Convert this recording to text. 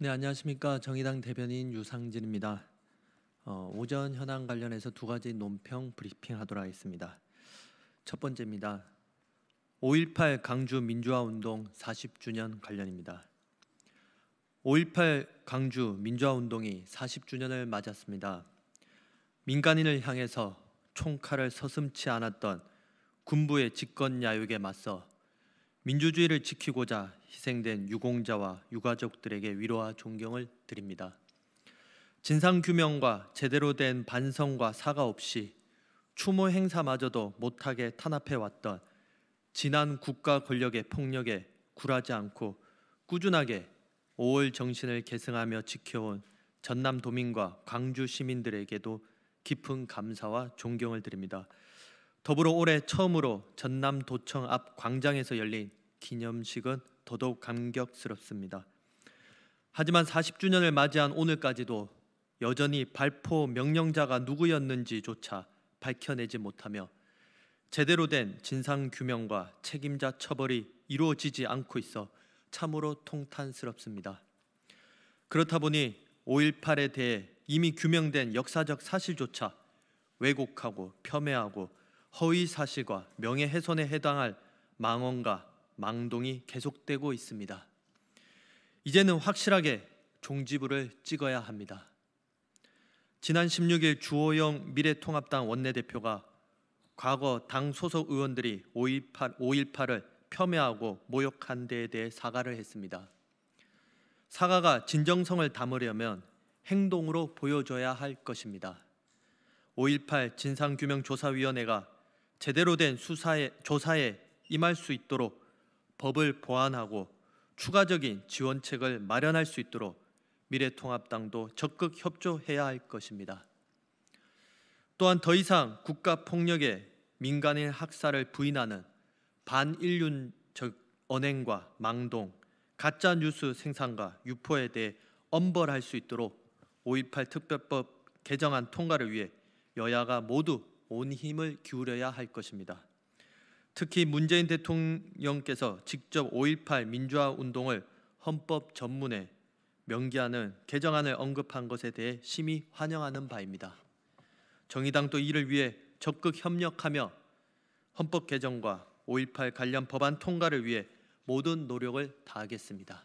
네, 안녕하십니까. 정의당 대변인 유상진입니다. 어, 오전 현황 관련해서 두 가지 논평 브리핑 하도록 하겠습니다. 첫 번째입니다. 5.18 강주 민주화 운동 40주년 관련입니다. 5.18 강주 민주화 운동이 40주년을 맞았습니다. 민간인을 향해서 총칼을 서슴치 않았던 군부의 직권 야욕에 맞서 민주주의를 지키고자 희생된 유공자와 유가족들에게 위로와 존경을 드립니다. 진상 규명과 제대로 된 반성과 사과 없이 추모 행사마저도 못하게 탄압해 왔던 지난 국가 권력의 폭력에 굴하지 않고 꾸준하게 5월 정신을 계승하며 지켜온 전남 도민과 광주 시민들에게도 깊은 감사와 존경을 드립니다. 더불어 올해 처음으로 전남 도청 앞 광장에서 열린 기념식은 더더욱 감격스럽습니다. 하지만 40주년을 맞이한 오늘까지도 여전히 발포 명령자가 누구였는지조차 밝혀내지 못하며 제대로 된 진상 규명과 책임자 처벌이 이루어지지 않고 있어 참으로 통탄스럽습니다. 그렇다 보니 5.18에 대해 이미 규명된 역사적 사실조차 왜곡하고 폄훼하고 허위 사실과 명예훼손에 해당할 망언과 망동이 계속되고 있습니다. 이제는 확실하게 종지부를 찍어야 합니다. 지난 16일 주호영 미래통합당 원내대표가 과거 당 소속 의원들이 5.18, 5.18을 폄훼하고 모욕한 데에 대해 사과를 했습니다. 사과가 진정성을 담으려면 행동으로 보여줘야 할 것입니다. 5.18 진상규명조사위원회가 제대로 된 수사에, 조사에 임할 수 있도록 법을 보완하고 추가적인 지원책을 마련할 수 있도록 미래통합당도 적극 협조해야 할 것입니다. 또한 더 이상 국가 폭력에 민간인 학살을 부인하는 반인륜적 언행과 망동, 가짜 뉴스 생산과 유포에 대해 엄벌할 수 있도록 5.18 특별법 개정안 통과를 위해 여야가 모두 온 힘을 기울여야 할 것입니다. 특히 문재인 대통령께서 직접 5.18 민주화 운동을 헌법 전문에 명기하는 개정안을 언급한 것에 대해 심히 환영하는 바입니다. 정의당도 이를 위해 적극 협력하며 헌법 개정과 5.18 관련 법안 통과를 위해 모든 노력을 다하겠습니다.